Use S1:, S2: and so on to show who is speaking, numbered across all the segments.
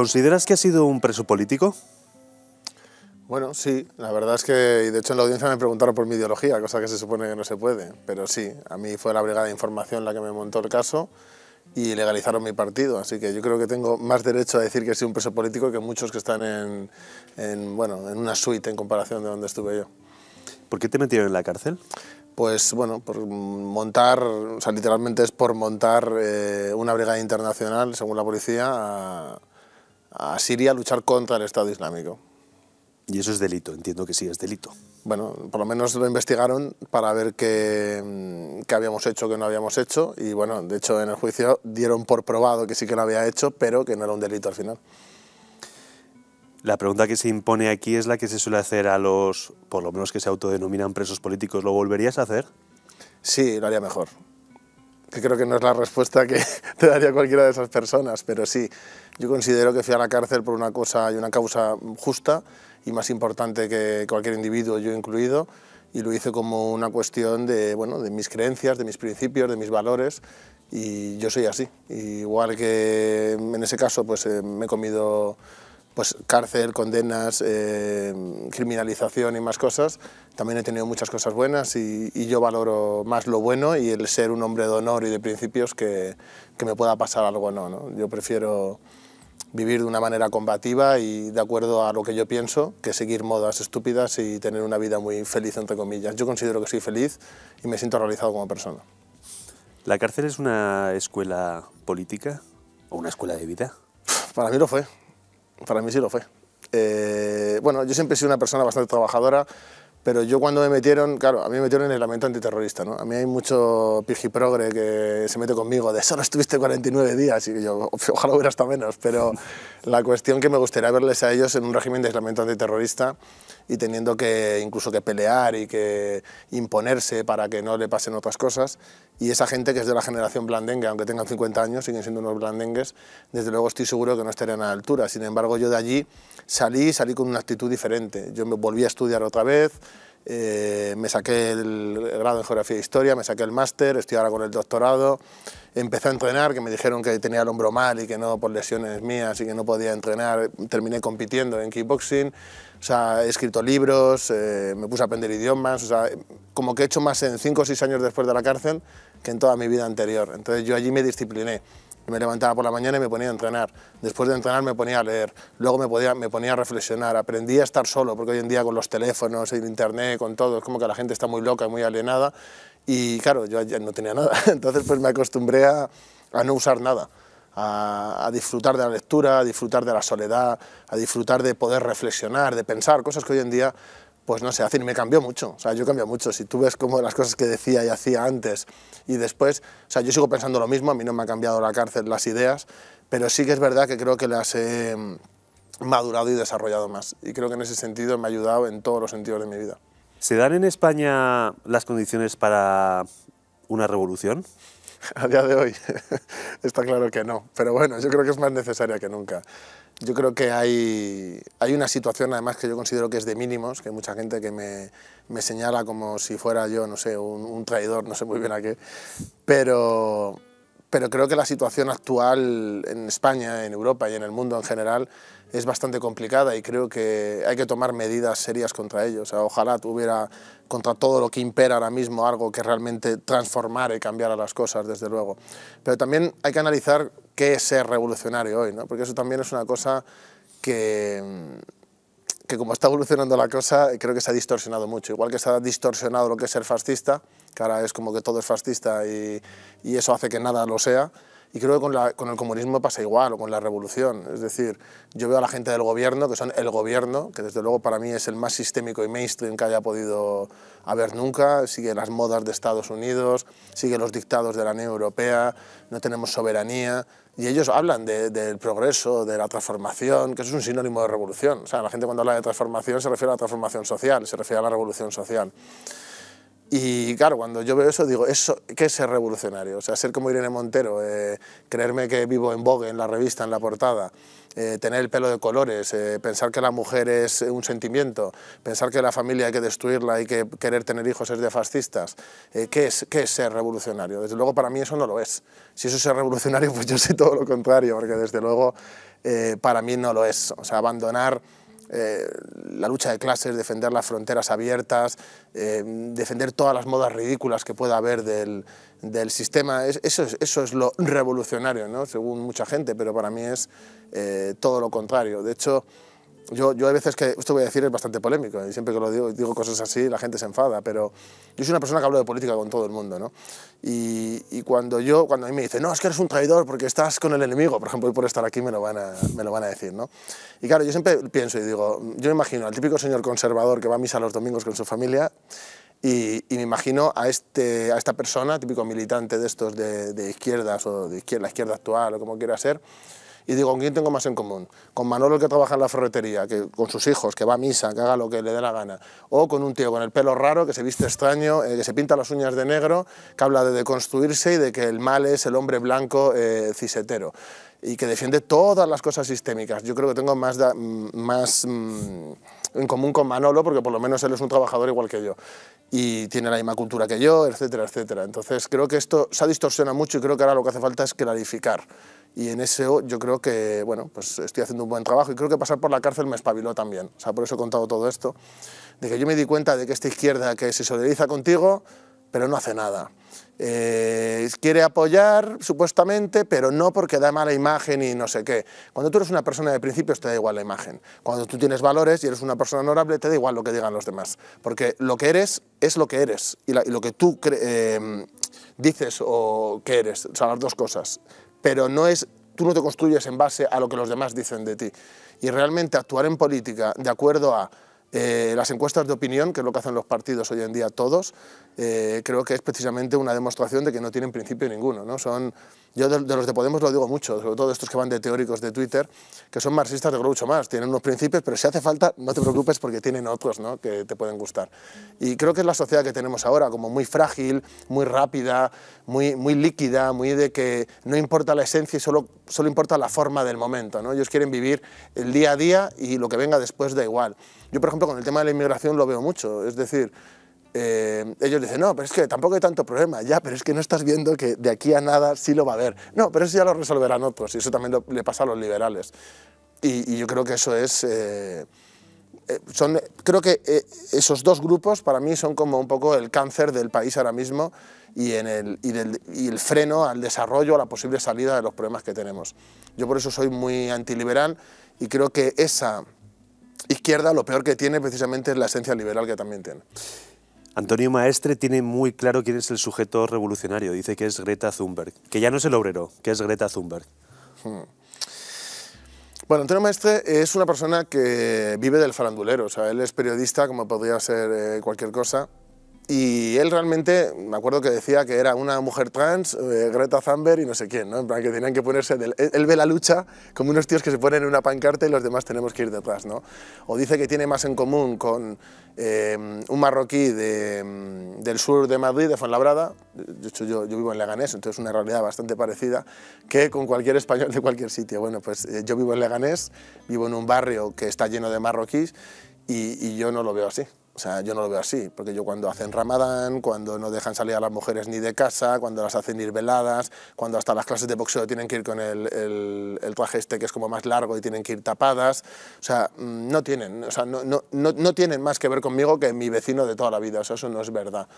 S1: ¿Consideras que ha sido un preso político?
S2: Bueno, sí, la verdad es que, y de hecho en la audiencia me preguntaron por mi ideología, cosa que se supone que no se puede, pero sí, a mí fue la Brigada de Información la que me montó el caso y legalizaron mi partido, así que yo creo que tengo más derecho a decir que he sido un preso político que muchos que están en, bueno, en una suite en comparación de donde estuve yo. ¿Por qué te metieron en la cárcel? Pues bueno, por montar, o sea, literalmente es por montar eh, una brigada internacional, según la policía, a, a Siria a luchar contra el Estado Islámico.
S1: Y eso es delito, entiendo que sí, es delito.
S2: Bueno, por lo menos lo investigaron para ver qué, mm, qué, habíamos hecho, qué no habíamos hecho, y bueno, de hecho en el juicio dieron por probado que sí que lo había hecho, pero que no era un delito al final.
S1: La pregunta que se impone aquí es la que se suele hacer a los, por lo menos que se autodenominan presos políticos, ¿lo volverías a hacer? Sí, lo haría mejor que creo que no es la
S2: respuesta que te daría cualquiera de esas personas, pero sí, yo considero que fui a la cárcel por una cosa y una causa justa y más importante que cualquier individuo, yo incluido, y lo hice como una cuestión de, bueno, de mis creencias, de mis principios, de mis valores, y yo soy así. igual que en ese caso pues, eh, me he comido pues cárcel, condenas, eh, criminalización y más cosas, también he tenido muchas cosas buenas y, yo valoro más lo bueno y el ser un hombre de honor y de principios que, que me pueda pasar algo o no. Yo prefiero vivir de una manera combativa y de acuerdo a lo que yo pienso, que seguir modas estúpidas y tener una vida muy feliz, entre comillas. Yo considero que soy feliz y me siento realizado como persona.
S1: ¿La cárcel es una escuela política
S2: o una escuela de vida? Para mí lo fue para mí sí lo fue. Eh, bueno, yo siempre he sido una persona bastante trabajadora, pero yo cuando me metieron, claro, a mí me metieron en el lamento antiterrorista, ¿no? A mí hay mucho pijiprogre que se mete conmigo de solo estuviste 49 días y yo, ojalá hubiera hasta menos, pero la cuestión que me gustaría verles a ellos en un régimen de aislamiento antiterrorista y teniendo que incluso que pelear y que imponerse para que no le pasen otras cosas y esa gente que es de la generación blandengue, aunque tengan 50 años, siguen siendo unos blandengues, desde luego estoy seguro que no estarían a la altura. Sin embargo, yo de allí salí, salí con una actitud diferente. Yo me volví a estudiar otra vez, eh, me saqué el grado en Geografía e Historia, me saqué el máster, estoy ahora con el doctorado, empecé a entrenar, que me dijeron que tenía el hombro mal y que no por lesiones mías y que no podía entrenar, terminé compitiendo en kickboxing, o sea, he escrito libros, eh, me puse a aprender idiomas, o sea, como que he hecho más en 5 o 6 años después de la cárcel que en toda mi vida anterior, entonces yo allí me discipliné. Me levantaba por la mañana y me ponía a entrenar. Después de entrenar me ponía a leer. Luego me, podía, me ponía a reflexionar. Aprendí a estar solo, porque hoy en día con los teléfonos, el internet, con todo, es como que la gente está muy loca y muy alienada. Y claro, yo ya no tenía nada. Entonces pues me acostumbré a, no usar nada. a, disfrutar de la lectura, a disfrutar de la soledad, a disfrutar de poder reflexionar, de pensar, cosas que hoy en día pues no sé, hace, me cambió mucho, o sea, yo cambio mucho, si tú ves como las cosas que decía y hacía antes y después, o sea, yo sigo pensando lo mismo, a mí no me ha cambiado la cárcel las ideas, pero sí que es verdad que creo que las he mm, madurado y desarrollado más, y creo que en ese sentido me ha ayudado en todos los sentidos de mi vida.
S1: ¿Se dan en España las condiciones para una revolución? a día de hoy
S2: está claro que no, pero bueno, yo creo que es más necesaria que nunca. Yo creo que hay, hay una situación además que yo considero que es de mínimos, que hay mucha gente que me, me señala como si fuera yo, no sé, un, un, traidor, no sé muy bien a qué, pero, pero creo que la situación actual en España, en Europa y en el mundo en general es bastante complicada y creo que hay que tomar medidas serias contra ellos ojalá tuviera contra todo lo que impera ahora mismo algo que realmente transformara y cambiara las cosas, desde luego. Pero también hay que analizar qué es ser revolucionario hoy, ¿no? porque eso también es una cosa que que como está evolucionando la cosa, creo que se ha distorsionado mucho. Igual que se ha distorsionado lo que es ser fascista, que ahora es como que todo es fascista y, y eso hace que nada lo sea, y creo que con, la, con, el comunismo pasa igual, o con la revolución. Es decir, yo veo a la gente del gobierno, que son el gobierno, que desde luego para mí es el más sistémico y mainstream que haya podido haber nunca, sigue las modas de Estados Unidos, sigue los dictados de la Unión Europea, no tenemos soberanía, y ellos hablan del progreso, de la transformación, que eso es un sinónimo de revolución. O sea, la gente cuando habla de transformación se refiere a la transformación social, se refiere a la revolución social. Y claro, cuando yo veo eso, digo, eso, ¿qué es ser revolucionario? O sea, ser como Irene Montero, eh, creerme que vivo en Vogue, en la revista, en la portada, eh, tener el pelo de colores, eh, pensar que la mujer es un sentimiento, pensar que la familia hay que destruirla y que querer tener hijos es de fascistas. ¿qué, es, ¿Qué es ser revolucionario? Desde luego, para mí eso no lo es. Si eso es ser revolucionario, pues yo sé todo lo contrario, porque desde luego, para mí no lo es. O sea, abandonar eh, la lucha de clases, defender las fronteras abiertas, eh, defender todas las modas ridículas que pueda haber del, del sistema. eso, es, lo revolucionario, ¿no? según mucha gente, pero para mí es eh, todo lo contrario. De hecho, yo, yo hay veces que, esto voy a decir es bastante polémico, y siempre que lo digo, digo cosas así la gente se enfada, pero yo soy una persona que hablo de política con todo el mundo, ¿no? Y, cuando yo, cuando a mí me dicen, no, es que eres un traidor porque estás con el enemigo, por ejemplo, y por estar aquí me lo van a, me lo van a decir, ¿no? Y claro, yo siempre pienso y digo, yo me imagino al típico señor conservador que va a misa los domingos con su familia, y, me imagino a, este, a esta persona, típico militante de estos de, izquierdas o de izquierda, la izquierda actual o como quiera ser, y digo, ¿con quién tengo más en común? ¿Con Manolo, el que trabaja en la ferretería, que con sus hijos, que va a misa, que haga lo que le dé la gana? ¿O con un tío con el pelo raro, que se viste extraño, eh, que se pinta las uñas de negro, que habla de deconstruirse y de que el mal es el hombre blanco eh, cisetero? y que defiende todas las cosas sistémicas. Yo creo que tengo más... Mm, más mm, en común con Manolo, porque por lo menos él es un trabajador igual que yo y tiene la misma cultura que yo, etcétera, etcétera. Entonces creo que esto se ha distorsionado mucho y creo que ahora lo que hace falta es clarificar. Y en eso yo creo que, bueno, pues estoy haciendo un buen trabajo y creo que pasar por la cárcel me espabiló también. O sea, por eso he contado todo esto. De que yo me di cuenta de que esta izquierda que se solidariza contigo pero no hace nada. Eh, quiere apoyar, supuestamente, pero no porque da mala imagen y no sé qué. Cuando tú eres una persona de principios te da igual la imagen. Cuando tú tienes valores y eres una persona honorable te da igual lo que digan los demás. Porque lo que eres es lo que eres y, lo que tú em, dices o que eres, o las dos cosas. Pero no es, tú no te construyes en base a lo que los demás dicen de ti. Y realmente actuar en política de acuerdo a eh, las encuestas de opinión, que es lo que hacen los partidos hoy en día todos, eh, creo que es precisamente una demostración de que no tienen principio ninguno. ¿no? Son, yo de, los de Podemos lo digo mucho, sobre todo estos que van de teóricos de Twitter, que son marxistas de Groucho más, tienen unos principios, pero si hace falta no te preocupes porque tienen otros ¿no? que te pueden gustar. Y creo que es la sociedad que tenemos ahora, como muy frágil, muy rápida, muy, muy líquida, muy de que no importa la esencia y solo, solo importa la forma del momento. ¿no? Ellos quieren vivir el día a día y lo que venga después da igual. Yo, por ejemplo, con el tema de la inmigración lo veo mucho, es decir, eh, ellos dicen, no, pero es que tampoco hay tanto problema, ya, pero es que no estás viendo que de aquí a nada sí lo va a haber. No, pero eso ya lo resolverán otros, y eso también le pasa a los liberales. Y, yo creo que eso es... Eh, eh, son, creo que esos dos grupos para mí son como un poco el cáncer del país ahora mismo y, en el, y, y el freno al desarrollo, a la posible salida de los problemas que tenemos. Yo por eso soy muy antiliberal y creo que esa izquierda lo peor que tiene precisamente es la esencia liberal que también tiene.
S1: Antonio Maestre tiene muy claro quién es el sujeto revolucionario. Dice que es Greta Thunberg, que ya no es el obrero, que es Greta Thunberg. Hmm.
S2: Bueno, Antonio Maestre es una persona que vive del farandulero, o sea, él es periodista como podría ser eh, cualquier cosa, y él realmente, me acuerdo que decía que era una mujer trans, eh, Greta Thunberg y no sé quién, ¿no? En plan que tenían que ponerse, él ve la lucha como unos tíos que se ponen en una pancarta y los demás tenemos que ir detrás, ¿no? O dice que tiene más en común con eh, un marroquí mm, del sur de Madrid, de Fuenlabrada, de hecho yo, yo, vivo en Leganés, entonces es una realidad bastante parecida, que con cualquier español de cualquier sitio. Bueno, pues eh, yo vivo en Leganés, vivo en un barrio que está lleno de marroquíes y yo no lo veo así. O sea, yo no lo veo así, porque yo cuando hacen ramadán, cuando no dejan salir a las mujeres ni de casa, cuando las hacen ir veladas, cuando hasta las clases de boxeo tienen que ir con el, el, traje este que es como más largo y tienen que ir tapadas, o sea, mm, no tienen, o sea, no, no, no, tienen más que ver conmigo que mi vecino de toda la vida, eso no es verdad.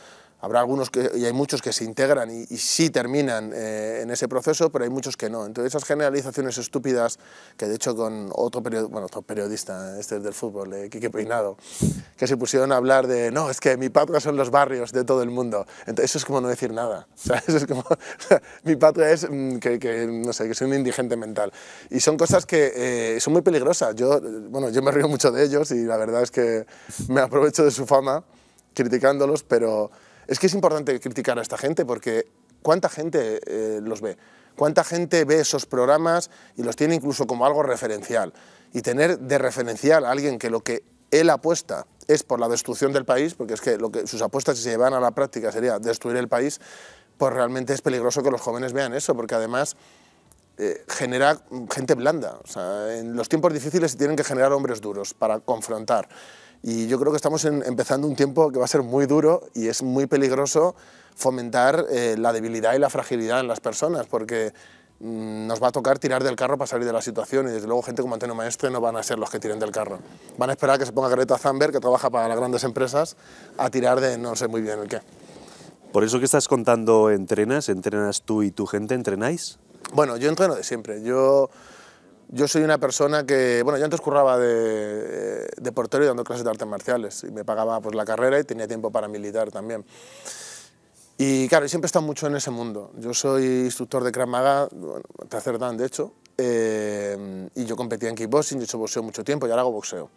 S2: Habrá algunos que, y hay muchos que se integran y, y sí terminan eh, en ese proceso, pero hay muchos que no. Entonces esas generalizaciones estúpidas, que de hecho con otro, period, bueno, otro periodista, este del fútbol, eh, Peinado, que se pusieron hablar de, no, es que mi patria son los barrios de todo el mundo. Entonces, eso es como no decir nada. es como, mi patria es mm, que, no sé, que soy un indigente mental. Y son cosas que eh, son muy peligrosas. Yo, bueno, yo me río mucho de ellos y la verdad es que me aprovecho de su fama criticándolos, pero es que es importante criticar a esta gente porque ¿cuánta gente eh, los ve? ¿Cuánta gente ve esos programas y los tiene incluso como algo referencial? Y tener de referencial a alguien que lo que él apuesta es por la destrucción del país, porque es que, lo que sus apuestas, si se llevan a la práctica, sería destruir el país, pues realmente es peligroso que los jóvenes vean eso, porque además eh, genera gente blanda. en los tiempos difíciles se tienen que generar hombres duros para confrontar. Y yo creo que estamos empezando un tiempo que va a ser muy duro y es muy peligroso fomentar eh, la debilidad y la fragilidad en las personas, porque Mm, nos va a tocar tirar del carro para salir de la situación y desde luego gente como Antonio Maestre no van a ser los que tiren del carro. Van a esperar que se ponga Greta Thunberg, que trabaja para las grandes empresas, a tirar de no sé muy
S1: bien el qué. Por eso que estás contando, ¿entrenas? ¿Entrenas tú y tu gente? ¿Entrenáis?
S2: Bueno, yo entreno de siempre.
S1: Yo, yo soy una persona que, bueno, yo antes curraba
S2: de, de portero y dando clases de artes marciales y me pagaba pues, la carrera y tenía tiempo para militar también. Y claro, siempre he estado mucho en ese mundo. Yo soy instructor de Krav Maga, tercer dan de hecho, eh, y yo competía en kickboxing, yo he hecho boxeo mucho tiempo y ahora hago boxeo.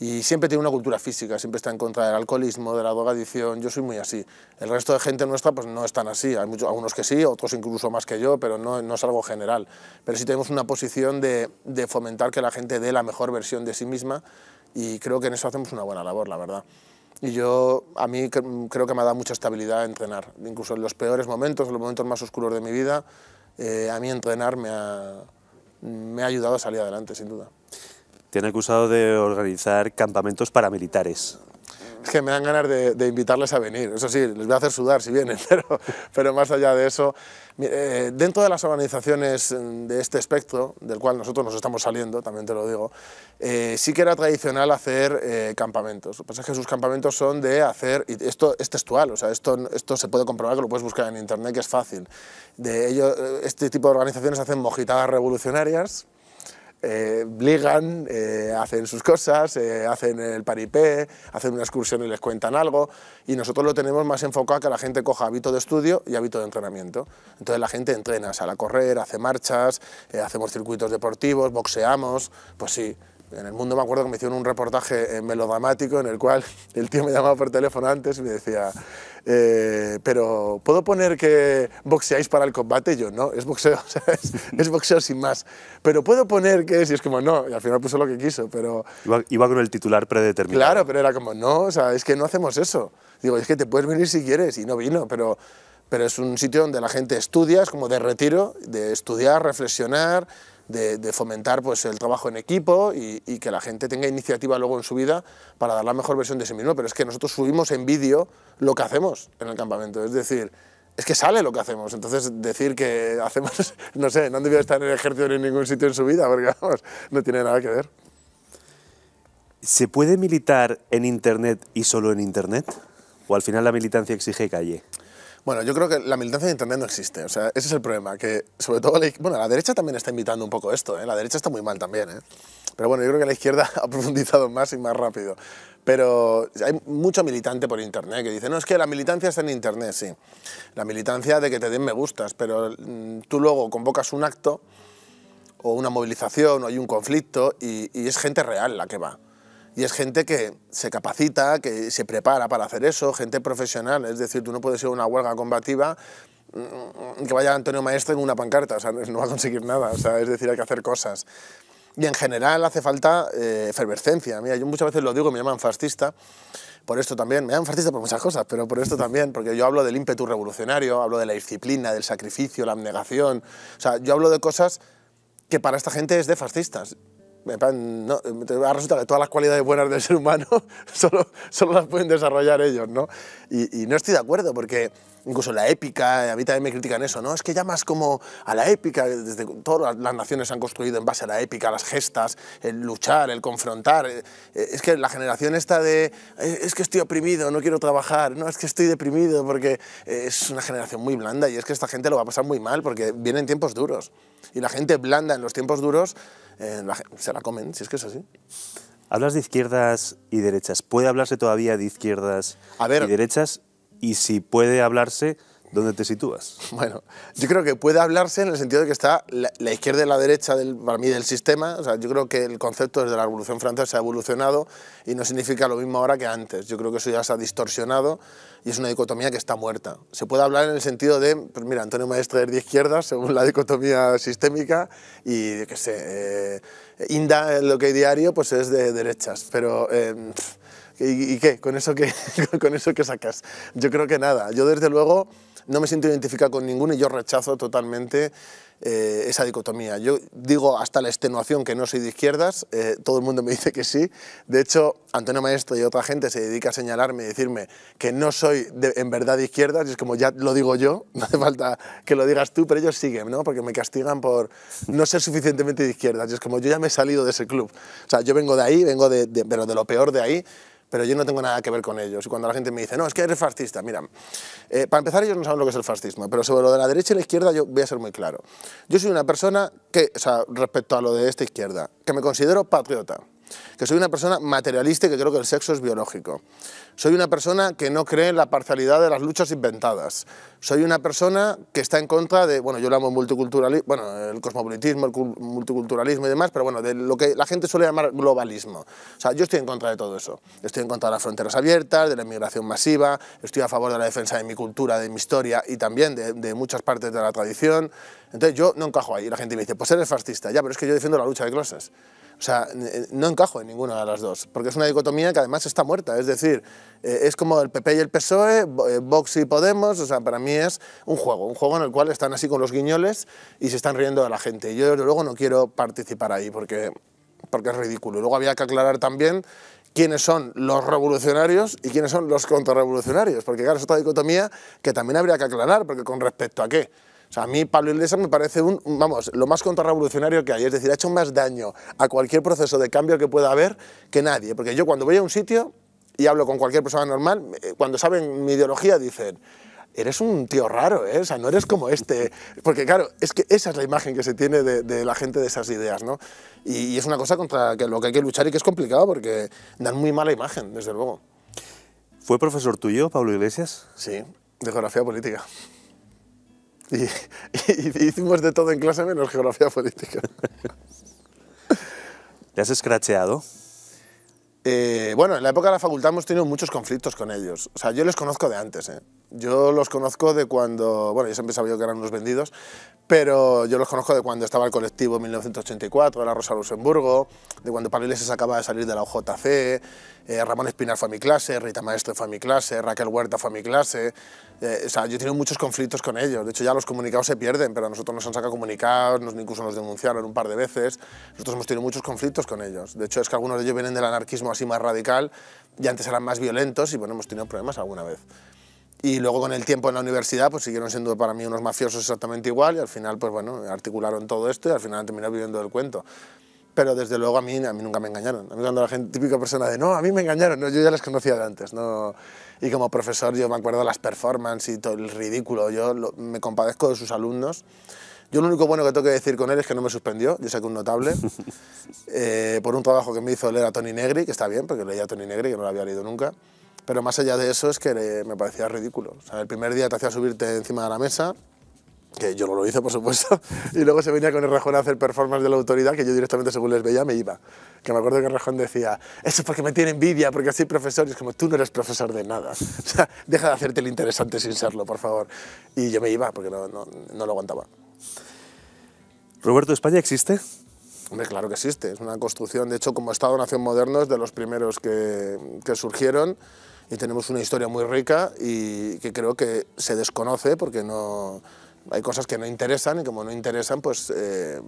S2: Y siempre tiene una cultura física, siempre está en contra del alcoholismo, de la drogadicción, yo soy muy así. El resto de gente nuestra pues no están así, hay muchos, algunos que sí, otros incluso más que yo, pero no, es algo general. Pero sí tenemos una posición de fomentar que la gente dé la mejor versión de sí misma y creo que en eso hacemos una buena labor, la verdad y yo, a mí creo que me ha dado mucha estabilidad entrenar. Incluso en los peores momentos, en los momentos más oscuros de mi vida, eh, a mí entrenar me ha, me ha ayudado a salir adelante, sin duda.
S1: Tiene acusado de organizar campamentos paramilitares
S2: es que me dan ganas de, de, invitarles a venir. Eso sí, les voy a hacer sudar si vienen, pero, pero más allá de eso, eh, dentro de las organizaciones mm, de este espectro, del cual nosotros nos estamos saliendo, también te lo digo, eh, sí que era tradicional hacer eh, campamentos. Lo que pasa es que sus campamentos son de hacer, y esto es textual, o sea, esto, esto se puede comprobar que lo puedes buscar en internet, que es fácil. De ellos este tipo de organizaciones hacen mojitadas revolucionarias, eh, ligan, eh, hacen sus cosas, eh, hacen el paripé, hacen una excursión y les cuentan algo. Y nosotros lo tenemos más enfocado a que la gente coja hábito de estudio y hábito de entrenamiento. Entonces la gente entrena, sale a correr, hace marchas, eh, hacemos circuitos deportivos, boxeamos, pues sí. En el mundo me acuerdo que me hicieron un reportaje eh, melodramático en el cual el tío me llamaba por teléfono antes y me decía, eh, pero ¿puedo poner que boxeáis para el combate? Y yo, no, es boxeo, es, boxeo sin más. Pero ¿puedo poner que es? Y es como, no, y al final puso lo que quiso, pero...
S1: Iba, iba, con el titular predeterminado.
S2: Claro, pero era como, no, o sea, es que no hacemos eso. Digo, es que te puedes venir si quieres, y no vino, pero... Pero es un sitio donde la gente estudia, es como de retiro, de estudiar, reflexionar, de, fomentar pues, el trabajo en equipo y, y, que la gente tenga iniciativa luego en su vida para dar la mejor versión de sí mismo. Pero es que nosotros subimos en vídeo lo que hacemos en el campamento, es decir, es que sale lo que hacemos. Entonces, decir que hacemos, no sé, no han debido estar en el ejército ni en ningún sitio en su vida, porque vamos, no tiene nada que ver.
S1: ¿Se puede militar en Internet y solo en Internet? ¿O al final la militancia exige calle?
S2: Bueno, yo creo que la militancia en Internet no existe. O sea, ese es el problema. Que sobre todo la, bueno, la derecha también está invitando un poco esto. ¿eh? La derecha está muy mal también. ¿eh? Pero bueno, yo creo que la izquierda ha profundizado más y más rápido. Pero hay mucho militante por Internet que dice, no, es que la militancia está en Internet, sí. La militancia de que te den me gustas, pero mm, tú luego convocas un acto o una movilización o hay un conflicto y es gente real la que va. Y es gente que se capacita, que se prepara para hacer eso, gente profesional. Es decir, tú no puedes ir a una huelga combativa mm, mm, que vaya Antonio Maestro en una pancarta, o sea, no va a conseguir nada, es decir, hay que hacer cosas. Y en general hace falta eh, efervescencia. Mira, yo muchas veces lo digo, me llaman fascista, por esto también, me llaman fascista por muchas cosas, pero por esto también, porque yo hablo del ímpetu revolucionario, hablo de la disciplina, del sacrificio, la abnegación, o sea, yo hablo de cosas que para esta gente es de fascistas no, resulta que todas las cualidades buenas del ser humano solo, solo las pueden desarrollar ellos, ¿no? Y, no estoy de acuerdo porque incluso la épica, a mí también me critican eso, ¿no? Es que llamas como a la épica, desde todas las naciones han construido en base a la épica, las gestas, el luchar, el confrontar. Eh, eh, es que la generación esta de, eh, es que estoy oprimido, no quiero trabajar, no, es que estoy deprimido porque es una generación muy blanda y es que esta gente lo va a pasar muy mal porque vienen tiempos duros. Y la gente blanda en los tiempos duros eh, se la comen, si es que es así.
S1: Hablas de izquierdas y derechas. ¿Puede hablarse todavía de izquierdas y derechas? Y si puede hablarse, ¿Dónde te sitúas? Bueno, yo creo que puede hablarse en el sentido
S2: de que está la, izquierda y la derecha del, para mí del sistema. O sea, yo creo que el concepto desde la Revolución Francesa ha evolucionado y no significa lo mismo ahora que antes. Yo creo que eso ya se ha distorsionado y es una dicotomía que está muerta. Se puede hablar en el sentido de, pues mira, Antonio Maestre es de izquierda, según la dicotomía sistémica, y que sé, eh, Inda, lo que hay diario, pues es de derechas. Pero... Em, ¿Y, qué? ¿Con eso qué con eso que sacas? Yo creo que nada. Yo desde luego no me siento identificado con ninguno y yo rechazo totalmente eh, esa dicotomía. Yo digo hasta la extenuación que no soy de izquierdas, eh, todo el mundo me dice que sí. De hecho, Antonio Maestro y otra gente se dedica a señalarme y decirme que no soy en verdad de izquierdas, y es como ya lo digo yo, no hace falta que lo digas tú, pero ellos siguen, ¿no? porque me castigan por no ser suficientemente de izquierdas, y es como yo ya me he salido de ese club. O sea, yo vengo de ahí, vengo de pero de lo peor de ahí, pero yo no tengo nada que ver con ellos. Y cuando la gente me dice, no, es que eres fascista, mira, eh, para empezar ellos no saben lo que es el fascismo, pero sobre lo de la derecha y la izquierda yo voy a ser muy claro. Yo soy una persona que, o sea, respecto a lo de esta izquierda, que me considero patriota que soy una persona materialista y que creo que el sexo es biológico. Soy una persona que no cree en la parcialidad de las luchas inventadas. Soy una persona que está en contra de, bueno, yo lo amo multiculturalismo, bueno, el cosmopolitismo, el multiculturalismo y demás, pero bueno, de lo que la gente suele llamar globalismo. O sea, yo estoy en contra de todo eso. Estoy en contra de las fronteras abiertas, de la inmigración masiva, estoy a favor de la defensa de mi cultura, de mi historia y también de, de muchas partes de la tradición. Entonces yo no encajo ahí. La gente me dice, pues eres fascista. Ya, pero es que yo defiendo la lucha de clases. O sea, eh, no encajo en ninguna de las dos, porque es una dicotomía que además está muerta. Es decir, eh, es como el PP y el PSOE, eh, Vox y Podemos. O sea, para mí es un juego, un juego en el cual están así con los guiñoles y se están riendo de la gente. yo, desde luego, no quiero participar ahí porque, es ridículo. luego había que aclarar también quiénes son los revolucionarios y quiénes son los contrarrevolucionarios, porque claro, es otra dicotomía que también habría que aclarar, porque con respecto a qué. O sea, a mí Pablo Iglesias me parece un, vamos, lo más contrarrevolucionario que hay. Es decir, ha hecho más daño a cualquier proceso de cambio que pueda haber que nadie. Porque yo cuando voy a un sitio y hablo con cualquier persona normal, eh, cuando saben mi ideología dicen, eres un tío raro, ¿eh? o sea, no eres como este. Porque claro, es que esa es la imagen que se tiene de, la gente de esas ideas, ¿no? Y, es una cosa contra que lo que hay que luchar y que es complicado porque dan muy mala imagen, desde luego.
S1: ¿Fue profesor tuyo, Pablo Iglesias? Sí,
S2: de geografía política.
S1: Y, hicimos de todo en
S2: clase menos geografía política.
S1: ¿Te has escracheado?
S2: Eh, bueno, en la época de la facultad hemos tenido muchos conflictos con ellos. O sea, yo les conozco de antes, ¿eh? Yo los conozco de cuando, bueno, yo siempre sabía que eran unos vendidos, pero yo los conozco de cuando estaba el colectivo en 1984, la Rosa Luxemburgo, de cuando Pablo se acaba de salir de la OJC, eh, Ramón Espinar fue a mi clase, Rita Maestre fue a mi clase, Raquel Huerta fue a mi clase. Eh, o sea, yo he tenido muchos conflictos con ellos. De hecho, ya los comunicados se pierden, pero a nosotros nos han sacado comunicados, nos, incluso nos denunciaron un par de veces. Nosotros hemos tenido muchos conflictos con ellos. De hecho, es que algunos de ellos vienen del anarquismo así más radical y antes eran más violentos y, bueno, hemos tenido problemas alguna vez. Y luego con el tiempo en la universidad, pues siguieron siendo para mí unos mafiosos exactamente igual y al final, pues bueno, articularon todo esto y al final terminaron viviendo el cuento. Pero desde luego a mí, a mí nunca me engañaron. A mí cuando la gente, típica persona de, no, a mí me engañaron, yo ya las conocía de antes. No. Y como profesor yo me acuerdo las performances y todo el ridículo, yo me compadezco de sus alumnos. Yo lo único bueno que tengo que decir con él es que no me suspendió, yo saqué un notable, eh, por un trabajo que me hizo leer a Tony Negri, que está bien, porque leía a Tony Negri, que no lo había leído nunca. Pero más allá de eso es que me parecía ridículo. el primer día te hacía subirte encima de la mesa, que yo no lo hice, por supuesto, y luego se venía con el rajón a hacer performance de la autoridad, que yo directamente según les veía me iba. Que me acuerdo que el rajón decía, eso es porque me tiene envidia, porque soy profesor, y es como, tú no eres profesor de nada. O sea, deja de hacerte el interesante sin serlo, por favor. Y yo me iba, porque no, no, no lo aguantaba.
S1: ¿Roberto España existe?
S2: Hombre, claro que existe, es una construcción, de hecho, como Estado-Nación moderno es de los primeros que, que surgieron, y tenemos una historia muy rica y que creo que se desconoce porque no, hay cosas que no interesan y como no interesan, pues eh,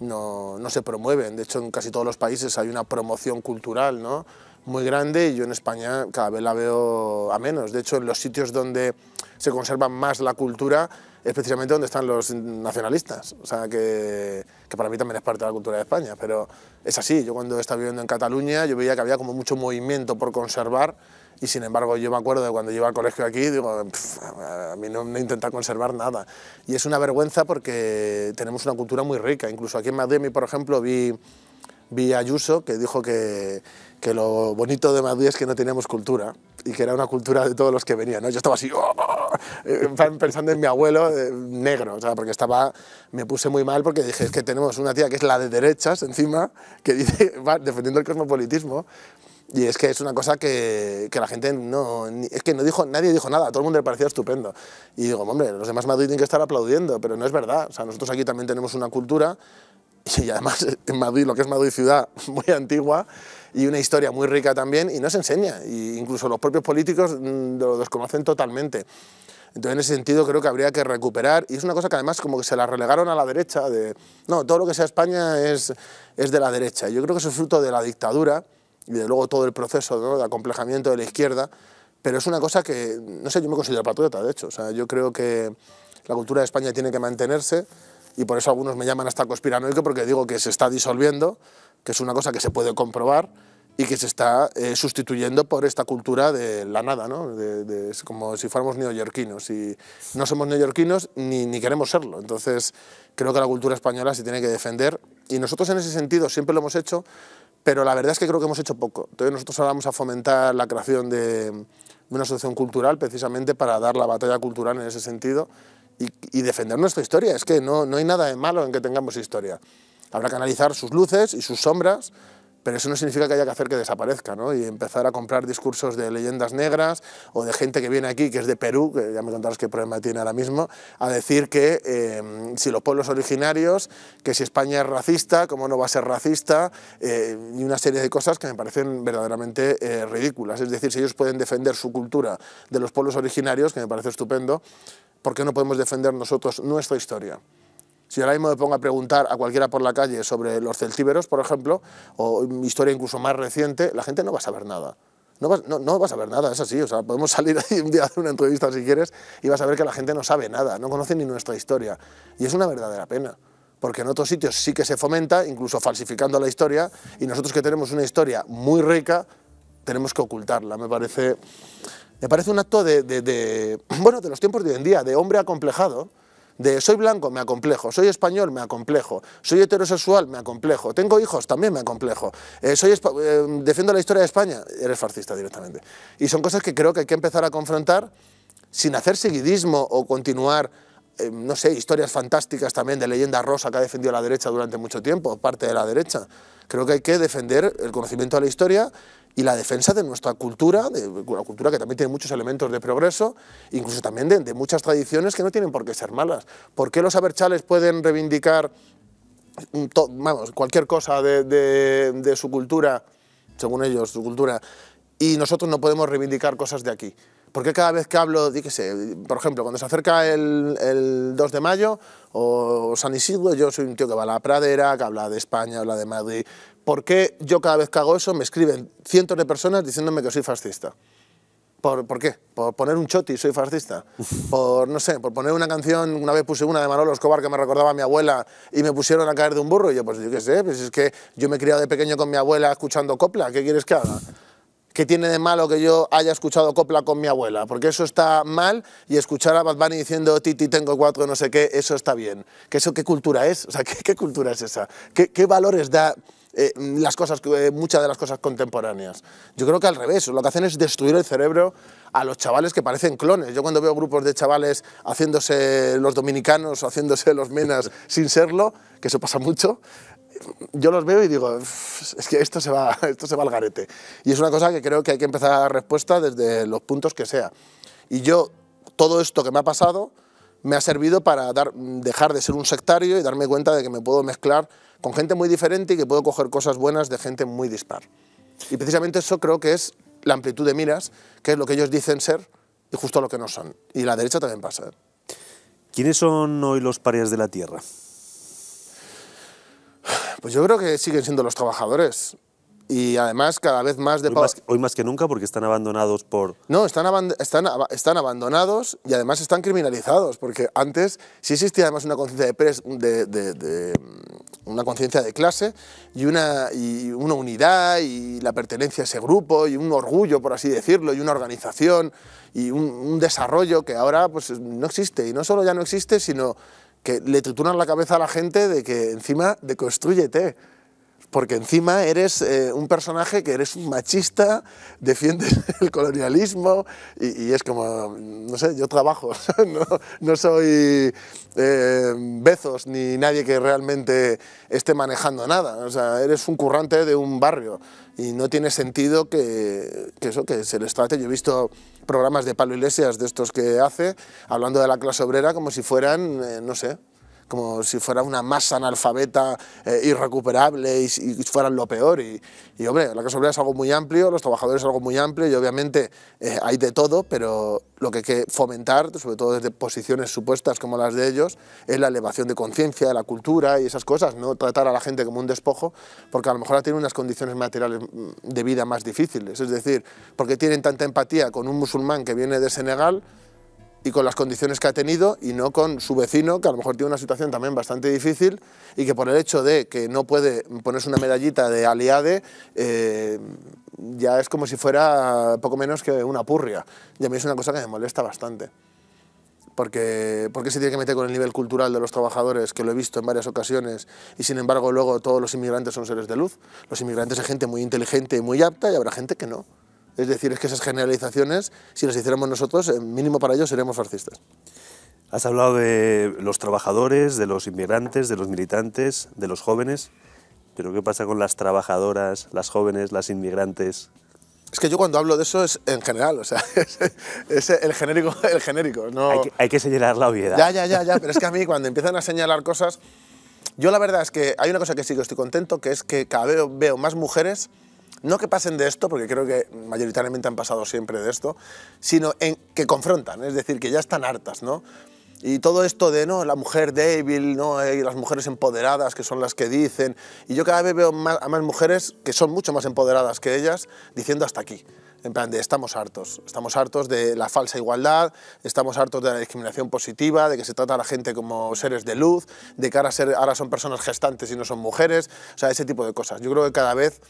S2: no, no, se promueven. De hecho, en casi todos los países hay una promoción cultural ¿no? muy grande y yo en España cada vez la veo a menos. De hecho, en los sitios donde se conserva más la cultura es precisamente donde están los nacionalistas, o sea, que, que para mí también es parte de la cultura de España, pero es así. Yo cuando estaba viviendo en Cataluña yo veía que había como mucho movimiento por conservar y sin embargo yo me acuerdo de cuando iba al colegio aquí, digo, a mí no, no intenta conservar nada. Y es una vergüenza porque tenemos una cultura muy rica, incluso aquí en Madrid, por ejemplo, vi, vi a Ayuso que dijo que, que lo bonito de Madrid es que no teníamos cultura y que era una cultura de todos los que venían. ¿no? Yo estaba así, oh", pensando en mi abuelo eh, negro, o sea, porque estaba, me puse muy mal porque dije, es que tenemos una tía que es la de derechas encima, que dice, va defendiendo el cosmopolitismo, y es que es una cosa que, la gente no... Es que no dijo, nadie dijo nada, a todo el mundo le parecía estupendo. Y digo, hombre, los demás Madrid tienen que estar aplaudiendo, pero no es verdad. O sea, nosotros aquí también tenemos una cultura y además en Madrid, lo que es Madrid ciudad, muy antigua y una historia muy rica también, y no se enseña, y incluso los propios políticos mm, lo desconocen totalmente. Entonces, en ese sentido, creo que habría que recuperar, y es una cosa que además como que se la relegaron a la derecha, de, no, todo lo que sea España es, es de la derecha. Yo creo que es fruto de la dictadura, y luego todo el proceso de acomplejamiento de la izquierda, pero es una cosa que, no sé, yo me considero patriota, de hecho, o sea, yo creo que la cultura de España tiene que mantenerse y por eso algunos me llaman hasta conspiranoico porque digo que se está disolviendo, que es una cosa que se puede comprobar y que se está eh, sustituyendo por esta cultura de la nada, ¿no? de, como si fuéramos neoyorquinos y no somos neoyorquinos ni, ni queremos serlo. Entonces creo que la cultura española se tiene que defender y nosotros en ese sentido siempre lo hemos hecho pero la verdad es que creo que hemos hecho poco. Entonces nosotros ahora vamos a fomentar la creación de, una asociación cultural precisamente para dar la batalla cultural en ese sentido y, defender nuestra historia. Es que no, no hay nada de malo en que tengamos historia. Habrá que analizar sus luces y sus sombras, pero eso no significa que haya que hacer que desaparezca ¿no? y empezar a comprar discursos de leyendas negras o de gente que viene aquí, que es de Perú, que ya me contarás qué problema tiene ahora mismo, a decir que eh, si los pueblos originarios, que si España es racista, cómo no va a ser racista, eh, y una serie de cosas que me parecen verdaderamente eh, ridículas. Es decir, si ellos pueden defender su cultura de los pueblos originarios, que me parece estupendo, ¿por qué no podemos defender nosotros nuestra historia? Si ahora mismo me pongo a preguntar a cualquiera por la calle sobre los celtíberos, por ejemplo, o historia incluso más reciente, la gente no va a saber nada. No vas, no, a saber nada, es así, o sea, podemos salir ahí un día a hacer una entrevista si quieres y vas a ver que la gente no sabe nada, no conoce ni nuestra historia. Y es una verdadera pena, porque en otros sitios sí que se fomenta, incluso falsificando la historia, y nosotros que tenemos una historia muy rica, tenemos que ocultarla, me parece... Me parece un acto de, bueno, de los tiempos de hoy en día, de hombre acomplejado, de soy blanco, me acomplejo, soy español, me acomplejo, soy heterosexual, me acomplejo, tengo hijos, también me acomplejo, eh, soy, eh, defiendo la historia de España, eres fascista directamente. Y son cosas que creo que hay que empezar a confrontar sin hacer seguidismo o continuar eh, no sé, historias fantásticas también de leyenda rosa que ha defendido la derecha durante mucho tiempo, parte de la derecha. Creo que hay que defender el conocimiento de la historia y la defensa de nuestra cultura, de una cultura que también tiene muchos elementos de progreso, incluso también de, muchas tradiciones que no tienen por qué ser malas. ¿Por qué los aberchales pueden reivindicar mm, vamos, cualquier cosa de, su cultura, según ellos, su cultura, y nosotros no podemos reivindicar cosas de aquí? Porque cada vez que hablo, por ejemplo, cuando se acerca el, el, 2 de mayo o San Isidro, yo soy un tío que va a la pradera, que habla de España, habla de Madrid, ¿por qué yo cada vez que hago eso me escriben cientos de personas diciéndome que soy fascista? ¿Por, ¿Por, qué? ¿Por poner un choti, soy fascista? ¿Por, no sé, por poner una canción? Una vez puse una de Manolo Escobar que me recordaba a mi abuela y me pusieron a caer de un burro. Y yo, pues yo qué sé, pues es que yo me he criado de pequeño con mi abuela escuchando copla, ¿qué quieres que haga? ¿qué tiene de malo que yo haya escuchado copla con mi abuela? Porque eso está mal y escuchar a Bad Bunny diciendo Titi tengo cuatro no sé qué, eso está bien. ¿Qué, eso, qué cultura es? O sea, ¿qué, cultura es esa? ¿Qué, valores da eh, las cosas, eh, muchas de las cosas contemporáneas? Yo creo que al revés, lo que hacen es destruir el cerebro a los chavales que parecen clones. Yo cuando veo grupos de chavales haciéndose los dominicanos, o haciéndose los menas sin serlo, que eso pasa mucho, yo los veo y digo, es que esto se, va, esto se va al garete. Y es una cosa que creo que hay que empezar a dar respuesta desde los puntos que sea. Y yo, todo esto que me ha pasado, me ha servido para dejar de ser un sectario y darme cuenta de que me puedo mezclar con gente muy diferente y que puedo coger cosas buenas de gente muy dispar. Y precisamente eso creo que es la amplitud de miras, que es lo que ellos dicen ser y justo lo que no son. Y la derecha también pasa. ¿eh? ¿Quiénes son hoy los parias de la Tierra? Pues yo creo que siguen siendo los trabajadores. Y además
S1: cada vez más de... Hoy más, que nunca porque están abandonados por... No, están, están, están, abandonados
S2: y además están criminalizados, porque antes sí existía además una conciencia de, una conciencia de clase y una, una unidad y la pertenencia a ese grupo y un orgullo, por así decirlo, y una organización y un, desarrollo que ahora pues, no existe. Y no solo ya no existe, sino que le trituran la cabeza a la gente de que encima deconstruyete, porque encima eres eh, un personaje que eres un machista, defiendes el colonialismo y, es como, no sé, yo trabajo, no, soy eh, Bezos ni nadie que realmente esté manejando nada, o sea, eres un currante de un barrio y no tiene sentido que, que eso, que se les trate, yo he visto programas de palo Iglesias, de estos que hace, hablando de la clase obrera como si fueran, eh, no sé, como si fuera una masa analfabeta eh, irrecuperable y, fueran lo peor. Y, hombre, la casualidad es algo muy amplio, los trabajadores es algo muy amplio y obviamente eh, hay de todo, pero lo que hay que fomentar, sobre todo desde posiciones supuestas como las de ellos, es la elevación de conciencia, de la cultura y esas cosas, no tratar a la gente como un despojo, porque a lo mejor tienen unas condiciones materiales mm, de vida más difíciles. Es decir, porque tienen tanta empatía con un musulmán que viene de Senegal, y con las condiciones que ha tenido y no con su vecino, que a lo mejor tiene una situación también bastante difícil y que por el hecho de que no puede ponerse una medallita de aliade, eh, ya es como si fuera poco menos que una purria. Y a mí es una cosa que me molesta bastante. Porque, porque se tiene que meter con el nivel cultural de los trabajadores, que lo he visto en varias ocasiones, y sin embargo luego todos los inmigrantes son seres de luz. Los inmigrantes son gente muy inteligente y muy apta y habrá gente que no. Es decir, es que esas generalizaciones, si las hiciéramos nosotros, eh, mínimo
S1: para ellos seríamos fascistas. Has hablado de los trabajadores, de los inmigrantes, de los militantes, de los jóvenes, pero ¿qué pasa con las trabajadoras, las jóvenes, las inmigrantes? Es que yo cuando hablo de eso es en general, o sea, es, el genérico,
S2: el genérico. No... Hay, que,
S1: hay que señalar la obviedad. Ya, ya, ya,
S2: ya, pero es que a mí cuando empiezan a señalar cosas, yo la verdad es que hay una cosa que sí que estoy contento, que es que cada vez veo más mujeres no que pasen de esto, porque creo que mayoritariamente han pasado siempre de esto, sino en que confrontan, es decir, que ya están hartas, ¿no? Y todo esto de no, la mujer débil, ¿no? y eh, las mujeres empoderadas que son las que dicen. Y yo cada vez veo a más mujeres que son mucho más empoderadas que ellas diciendo hasta aquí. En plan de estamos hartos, estamos hartos de la falsa igualdad, estamos hartos de la discriminación positiva, de que se trata a la gente como seres de luz, de que ahora son personas gestantes y no son mujeres, o sea, ese tipo de cosas. Yo creo que cada vez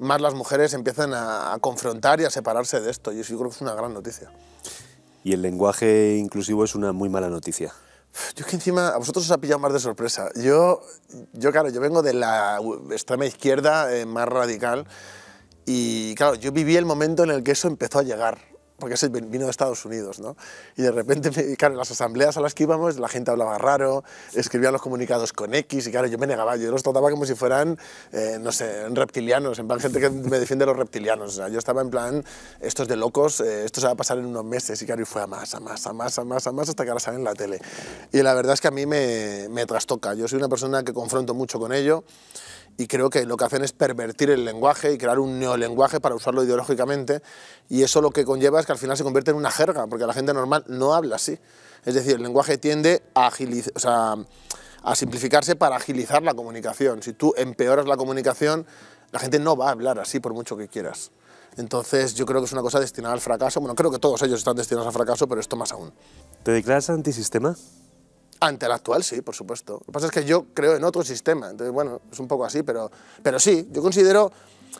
S2: más las mujeres empiezan a, confrontar y a separarse de esto. Y eso yo creo que es una gran noticia.
S1: Y el lenguaje inclusivo es una muy mala noticia.
S2: Yo es que encima a vosotros os ha pillado más de sorpresa. Yo, yo claro, yo vengo de la extrema izquierda eh, más radical y claro, yo viví el momento en el que eso empezó a llegar porque eso vino de Estados Unidos, ¿no? Y de repente, claro, en las asambleas a las que íbamos, la gente hablaba raro, escribían los comunicados con X, y claro, yo me negaba, yo los trataba como si fueran, eh, no sé, reptilianos, en plan gente que me defiende los reptilianos. O sea, yo estaba en plan, estos es de locos, eh, esto se va a pasar en unos meses, y claro, y fue a más, a más, a más, a más, a más, hasta que ahora sale en la tele. Y la verdad es que a mí me, me trastoca. Yo soy una persona que confronto mucho con ello, y creo que lo que hacen es pervertir el lenguaje y crear un neolenguaje para usarlo ideológicamente y eso lo que conlleva es que al final se convierte en una jerga, porque la gente normal no habla así. Es decir, el lenguaje tiende a, a simplificarse para agilizar la comunicación. Si tú empeoras la comunicación, la gente no va a hablar así por mucho que quieras. Entonces yo creo que es una cosa destinada al fracaso. Bueno, creo que todos ellos están destinados al fracaso, pero esto
S1: más aún. ¿Te declaras antisistema?
S2: Ante el actual, sí, por supuesto. Lo que pasa es que yo creo en otro sistema, entonces, bueno, es un poco así, pero, pero sí, yo considero...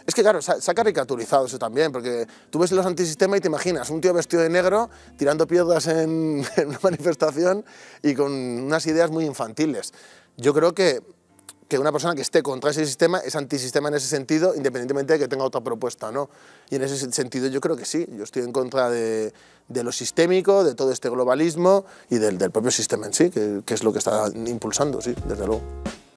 S2: Es que claro, se ha caricaturizado eso también, porque tú ves los antisistemas y te imaginas un tío vestido de negro tirando piedras en una manifestación y con unas ideas muy infantiles. Yo creo que que una persona que esté contra ese sistema es antisistema en ese sentido, independientemente de que tenga otra propuesta no. Y en ese sentido yo creo que sí, yo estoy en contra de, lo sistémico, de todo este globalismo y del, del propio sistema en sí, que, que es lo que está impulsando, sí, desde luego.